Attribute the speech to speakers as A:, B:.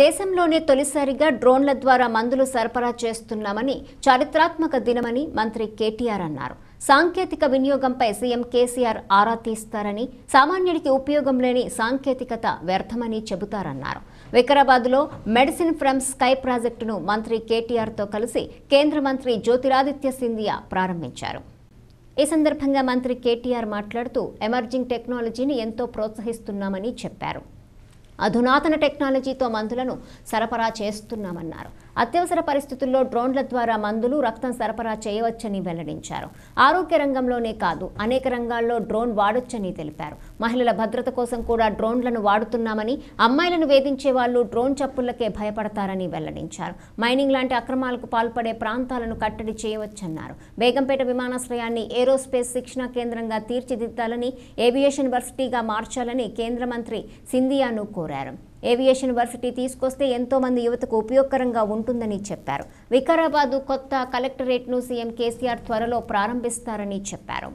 A: దేశంలోనే తొలిసారిగా డ్రోన్ల ద్వారా మందులు సరఫరా చేస్తున్నామని చారిత్రాత్మక దినమని మంత్రి కేటీఆర్ అన్నారు సాంకేతిక వినియోగంపై సీఎం కేసీఆర్ ఆరా తీస్తారని సామాన్యుడికి ఉపయోగం లేని సాంకేతికత వ్యర్థమని చెబుతారన్నారు వికారాబాద్లో మెడిసిన్ ఫ్రమ్ స్కై ప్రాజెక్టును మంత్రి కేటీఆర్తో కలిసి కేంద్ర మంత్రి జ్యోతిరాదిత్య సింధియా ప్రారంభించారు ఈ సందర్భంగా మంత్రి కేటీఆర్ మాట్లాడుతూ ఎమర్జింగ్ టెక్నాలజీని ఎంతో ప్రోత్సహిస్తున్నామని చెప్పారు అధునాతన టెక్నాలజీతో మందులను సరఫరా చేస్తున్నామన్నారు అత్యవసర పరిస్థితుల్లో డ్రోన్ల ద్వారా మందులు రక్తం సరఫరా చేయవచ్చని వెల్లడించారు ఆరోగ్య రంగంలోనే కాదు అనేక రంగాల్లో డ్రోన్ వాడొచ్చని తెలిపారు మహిళల భద్రత కోసం కూడా డ్రోన్లను వాడుతున్నామని అమ్మాయిలను వేధించే వాళ్ళు డ్రోన్ చప్పులకే భయపడతారని వెల్లడించారు మైనింగ్ లాంటి అక్రమాలకు పాల్పడే ప్రాంతాలను కట్టడి చేయవచ్చన్నారు బేగంపేట విమానాశ్రయాన్ని ఏరోస్పేస్ శిక్షణా కేంద్రంగా తీర్చిదిద్దాలని ఏవియేషన్ వర్సిటీగా మార్చాలని కేంద్ర మంత్రి సింధియాను కోరారు కోరారు ఏవియేషన్ వర్సిటీ తీసుకొస్తే ఎంతో మంది యువతకు ఉపయోగకరంగా ఉంటుందని చెప్పారు వికారాబాదు కొత్త కలెక్టరేట్ను సీఎం కేసీఆర్ త్వరలో ప్రారంభిస్తారని చెప్పారు